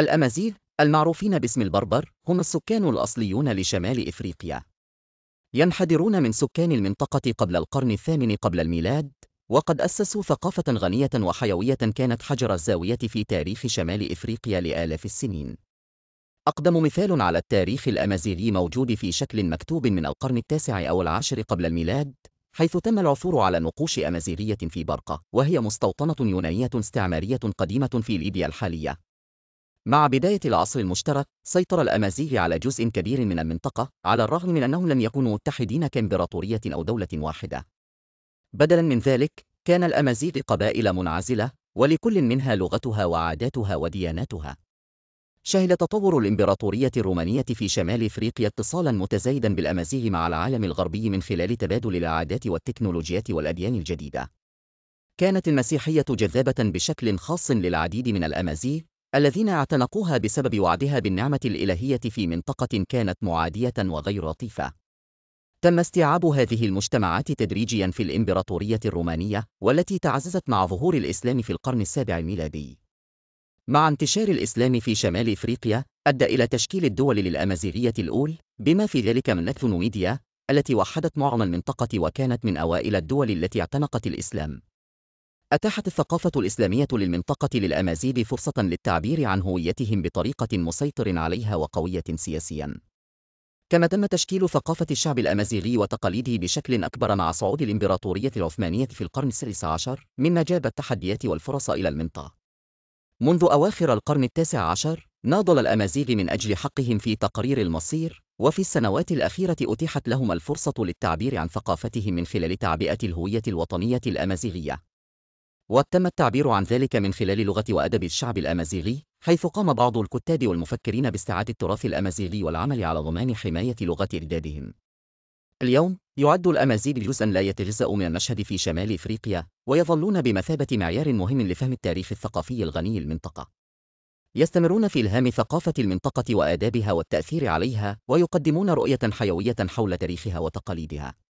الأمازيغ المعروفين باسم البربر هم السكان الأصليون لشمال إفريقيا ينحدرون من سكان المنطقة قبل القرن الثامن قبل الميلاد وقد أسسوا ثقافة غنية وحيوية كانت حجر الزاوية في تاريخ شمال إفريقيا لآلاف السنين أقدم مثال على التاريخ الأمازيغي موجود في شكل مكتوب من القرن التاسع أو العاشر قبل الميلاد حيث تم العثور على نقوش أمازيغية في برقة وهي مستوطنة يونانية استعمارية قديمة في ليبيا الحالية مع بداية العصر المشترك، سيطر الأمازيغ على جزء كبير من المنطقة، على الرغم من أنهم لم يكونوا متحدين كإمبراطورية أو دولة واحدة. بدلاً من ذلك، كان الأمازيغ قبائل منعزلة، ولكل منها لغتها وعاداتها ودياناتها. شهد تطور الإمبراطورية الرومانية في شمال إفريقيا اتصالاً متزايداً بالأمازيغ مع العالم الغربي من خلال تبادل العادات والتكنولوجيات والأديان الجديدة. كانت المسيحية جذابة بشكل خاص للعديد من الأمازيغ، الذين اعتنقوها بسبب وعدها بالنعمة الإلهية في منطقة كانت معادية وغير لطيفة. تم استيعاب هذه المجتمعات تدريجيا في الإمبراطورية الرومانية والتي تعززت مع ظهور الإسلام في القرن السابع الميلادي. مع انتشار الإسلام في شمال إفريقيا أدى إلى تشكيل الدول للأمازيغية الأول بما في ذلك مملكة نوميديا التي وحدت معظم المنطقة وكانت من أوائل الدول التي اعتنقت الإسلام. أتاحت الثقافة الإسلامية للمنطقة للأمازيغ فرصة للتعبير عن هويتهم بطريقة مسيطر عليها وقوية سياسياً. كما تم تشكيل ثقافة الشعب الأمازيغي وتقاليده بشكل أكبر مع صعود الإمبراطورية العثمانية في القرن السادس عشر، مما جاب التحديات والفرص إلى المنطقة. منذ أواخر القرن التاسع عشر، ناضل الأمازيغ من أجل حقهم في تقرير المصير، وفي السنوات الأخيرة أتيحت لهم الفرصة للتعبير عن ثقافتهم من خلال تعبئة الهوية الوطنية الأمازيغية. وتم التعبير عن ذلك من خلال لغة وأدب الشعب الأمازيغي حيث قام بعض الكتاب والمفكرين باستعادة التراث الأمازيغي والعمل على ضمان حماية لغة إجدادهم اليوم يعد الأمازيغ جزءا لا يتجزأ من المشهد في شمال إفريقيا ويظلون بمثابة معيار مهم لفهم التاريخ الثقافي الغني المنطقة يستمرون في إلهام ثقافة المنطقة وآدابها والتأثير عليها ويقدمون رؤية حيوية حول تاريخها وتقاليدها